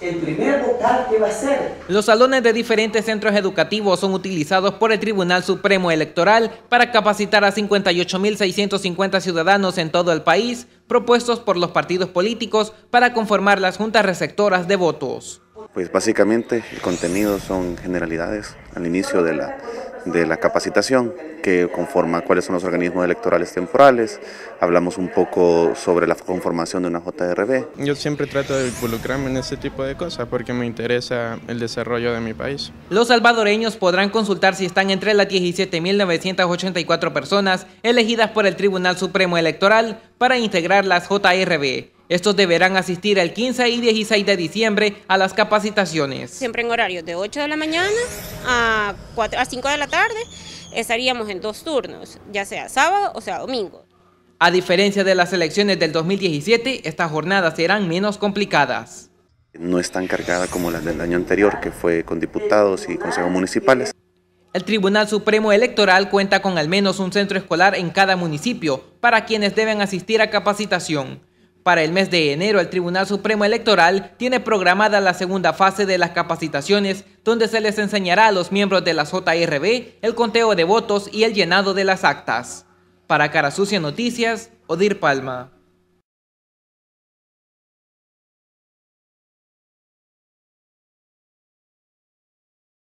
el primer vocal que va a ser. Los salones de diferentes centros educativos son utilizados por el Tribunal Supremo Electoral para capacitar a 58.650 ciudadanos en todo el país, propuestos por los partidos políticos para conformar las juntas receptoras de votos. Pues básicamente el contenido son generalidades al inicio de la, de la capacitación que conforma cuáles son los organismos electorales temporales, hablamos un poco sobre la conformación de una JRB. Yo siempre trato de involucrarme en este tipo de cosas porque me interesa el desarrollo de mi país. Los salvadoreños podrán consultar si están entre las 17.984 personas elegidas por el Tribunal Supremo Electoral para integrar las JRB estos deberán asistir el 15 y 16 de diciembre a las capacitaciones. Siempre en horarios de 8 de la mañana a, 5 de la tarde estaríamos en dos turnos, ya sea sábado o sea domingo. A diferencia de las elecciones del 2017, estas jornadas serán menos complicadas. No es tan cargada como las del año anterior, que fue con diputados y consejos municipales. El Tribunal Supremo Electoral cuenta con al menos un centro escolar en cada municipio para quienes deben asistir a capacitación. Para el mes de enero, el Tribunal Supremo Electoral tiene programada la segunda fase de las capacitaciones, donde se les enseñará a los miembros de la JRB el conteo de votos y el llenado de las actas. Para Sucia Noticias, Odir Palma.